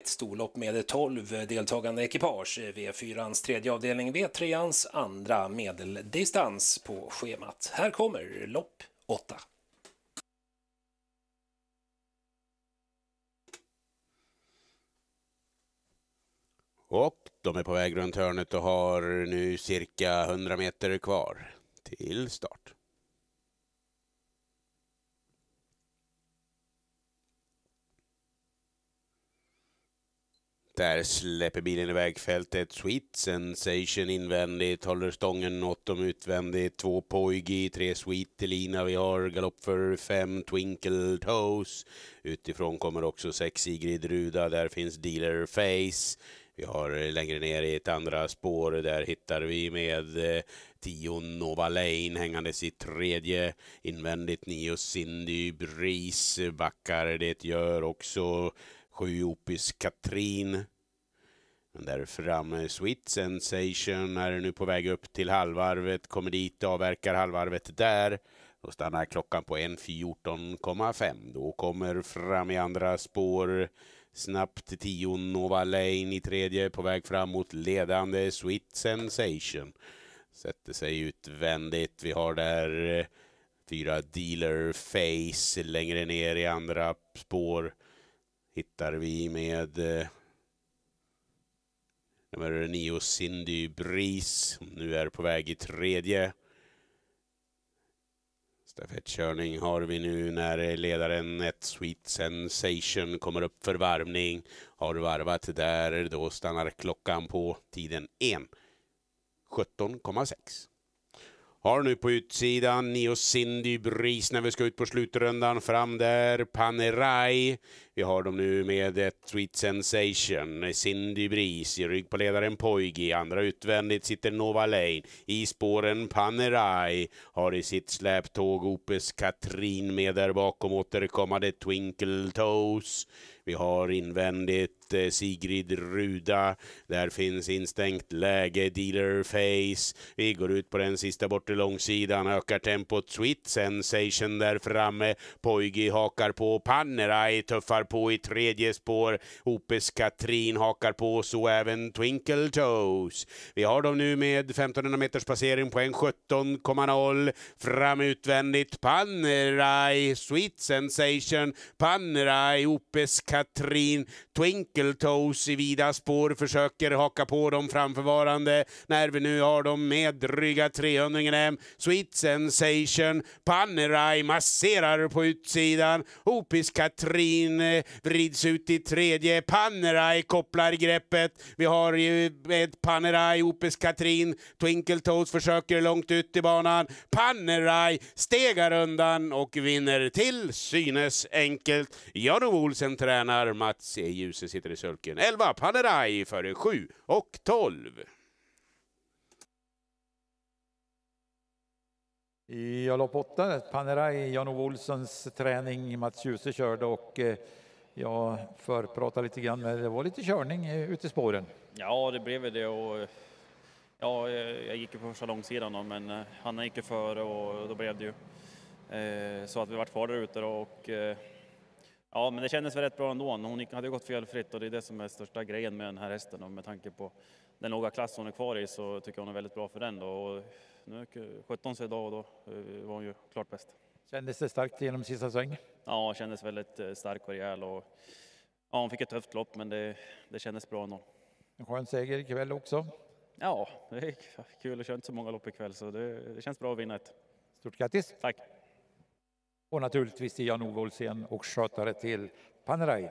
Ett storlopp med 12 deltagande ekipage, V4ans tredje avdelning, V3ans andra medeldistans på schemat. Här kommer lopp 8. Och de är på väg runt hörnet och har nu cirka 100 meter kvar till start. Där släpper bilen iväg fältet. Sweet Sensation invändigt, håller stången åt dem utvändigt. Två Poigi, tre Sweet Elina. Vi har galopp för fem Twinkle Toes. Utifrån kommer också sex Sigrid Ruda. Där finns Dealer Face. Vi har eh, längre ner i ett andra spår, där hittar vi med eh, Tio Nova Lane hängandes i tredje. Invändigt nio Cindy Breeze backar, det gör också sju Opis Katrin. Men där framme, Sweet Sensation är nu på väg upp till halvarvet, kommer dit, avverkar halvarvet där. Då stannar klockan på 1.14,5. Då kommer fram i andra spår snabbt 10 Nova Lane i tredje på väg fram mot ledande Sweet Sensation. Sätter sig utvändigt. Vi har där eh, fyra Dealer Face längre ner i andra spår hittar vi med eh, nummer nio Cindy Bris, nu är på väg i tredje. Stafettkörning har vi nu när ledaren ett Sweet Sensation kommer upp för varvning. Har varvat där, då stannar klockan på tiden 1. 17,6. Har nu på utsidan Nio Cindy Bris när vi ska ut på slutrundan. Fram där, Panerai. Vi har dem nu med ett Sweet Sensation, Cindy Bris, i rygg på ledaren Poigi, andra utvändigt sitter Nova Lane, i spåren Panerai, har i sitt släptåg Opes Katrin med där bakom återkommande Twinkle Toes. Vi har invändigt finns eh, Sigrid Ruda, där finns instängt läge, dealer face. Vi går ut på den sista bortre långsidan, ökar tempot, sweet sensation där framme. Poigi hakar på, Panerai tuffar på i tredje spår. Opes Katrin hakar på, så även Twinkle Toes. Vi har dem nu med 1500 meters passering, poäng 17,0. Fram utvändigt, Panerai, sweet sensation, Panerai, Opes Katrin, Twinkle Miskeltoes i vida spår försöker haka på de framförvarande. När vi nu har dem med dryga 300 m. Sweet Sensation, Panerai masserar på utsidan. Opis Katrin eh, vrids ut i tredje. Panerai kopplar greppet. Vi har ju med Panerai, Opis Katrin, Twinkletoes försöker långt ut i banan. Panerai stegar undan och vinner till synes enkelt. Jan Olsen tränar, Mats E. Djuse sitter i sulken. 11 Panerai före 7 och 12. I lopp 8, Panerai, Jan-Ove Olssons träning, Mats Djuse körde och eh, jag förpratade lite grann, men det var lite körning eh, ute i spåren. Ja, det blev det och eh, ja, jag gick på första långsidan då, men Hanna gick före och då blev det ju så att vi vart kvar där ute och Ja, men det kändes väl rätt bra ändå. Hon hade gått felfritt och det är det som är största grejen med den här hästen och med tanke på den låga klass hon är kvar i så tycker jag hon är väldigt bra för den då. Och nu 17 sig idag och då eh, var hon ju klart bäst. Kändes det starkt genom sista sväng? Ja, kändes väldigt eh, stark och rejäl och ja, hon fick ett tufft lopp men det, det kändes bra ändå. En skön seger ikväll också? Ja, det är kul. att köra inte så många lopp ikväll så det, det känns bra att vinna ett. Stort grattis! Tack! och naturligtvis till Jan-Ove Olsén och skötare till Panerai.